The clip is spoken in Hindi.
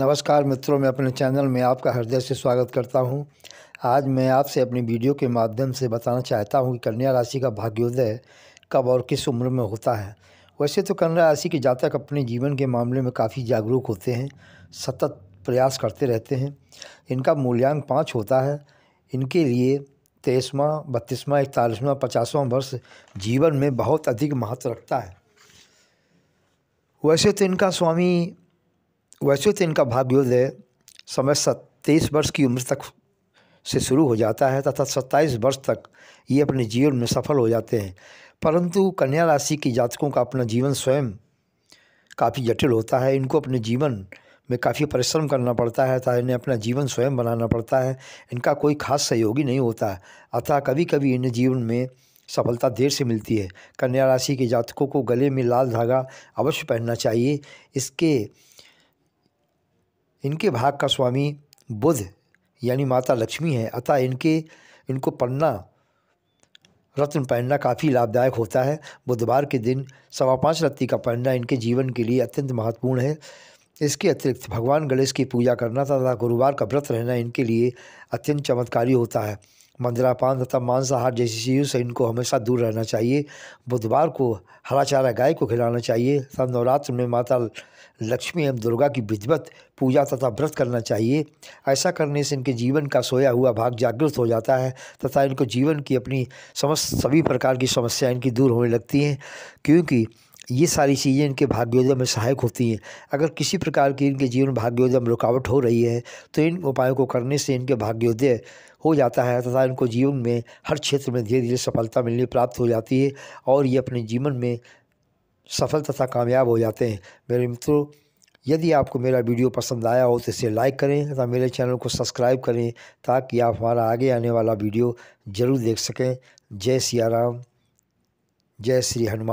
नमस्कार मित्रों मैं अपने चैनल में आपका हृदय से स्वागत करता हूं। आज मैं आपसे अपनी वीडियो के माध्यम से बताना चाहता हूं कि कन्या राशि का भाग्योदय कब और किस उम्र में होता है वैसे तो कन्या राशि के जातक अपने जीवन के मामले में काफ़ी जागरूक होते हैं सतत प्रयास करते रहते हैं इनका मूल्यांक पाँच होता है इनके लिए तेईसवां बत्तीसवा इकतालीसवा पचासवां वर्ष जीवन में बहुत अधिक महत्व रखता है वैसे तो इनका स्वामी वैसे तो इनका भाग्योदय समय सत्ताईस वर्ष की उम्र तक से शुरू हो जाता है तथा सत्ताईस वर्ष तक ये अपने जीवन में सफल हो जाते हैं परंतु कन्या राशि के जातकों का अपना जीवन स्वयं काफ़ी जटिल होता है इनको अपने जीवन में काफ़ी परिश्रम करना पड़ता है तथा इन्हें अपना जीवन स्वयं बनाना पड़ता है इनका कोई खास सहयोगी नहीं होता है अतः कभी कभी इन्हें जीवन में सफलता देर से मिलती है कन्या राशि के जातकों को गले में लाल धागा अवश्य पहनना चाहिए इसके इनके भाग का स्वामी बुध यानी माता लक्ष्मी है अतः इनके इनको पढ़ना रत्न पहनना काफ़ी लाभदायक होता है बुधवार के दिन सवा पाँच रत्ती का पहनना इनके जीवन के लिए अत्यंत महत्वपूर्ण है इसके अतिरिक्त भगवान गणेश की पूजा करना तथा गुरुवार का व्रत रहना इनके लिए अत्यंत चमत्कारी होता है मंजरापान तथा मांसाहार जैसी चीज़ों से इनको हमेशा दूर रहना चाहिए बुधवार को हरा चारा गाय को खिलाना चाहिए तथा नवरात्र में माता लक्ष्मी एवं दुर्गा की विधिवत पूजा तथा व्रत करना चाहिए ऐसा करने से इनके जीवन का सोया हुआ भाग जागृत हो जाता है तथा इनको जीवन की अपनी समस्त सभी प्रकार की समस्याएं इनकी दूर होने लगती हैं क्योंकि ये सारी चीज़ें इनके भाग्योदय में सहायक होती हैं अगर किसी प्रकार की इनके जीवन भाग्योदय में रुकावट हो रही है तो इन उपायों को करने से इनके भाग्योदय हो जाता है तथा इनको जीवन में हर क्षेत्र में धीरे धीरे सफलता मिलने प्राप्त हो जाती है और ये अपने जीवन में सफल तथा कामयाब हो जाते हैं मेरे मित्रों यदि आपको मेरा वीडियो पसंद आया हो तो इसे लाइक करें तथा मेरे चैनल को सब्सक्राइब करें ताकि आप हमारा आगे आने वाला वीडियो ज़रूर देख सकें जय सिया राम जय श्री हनुमान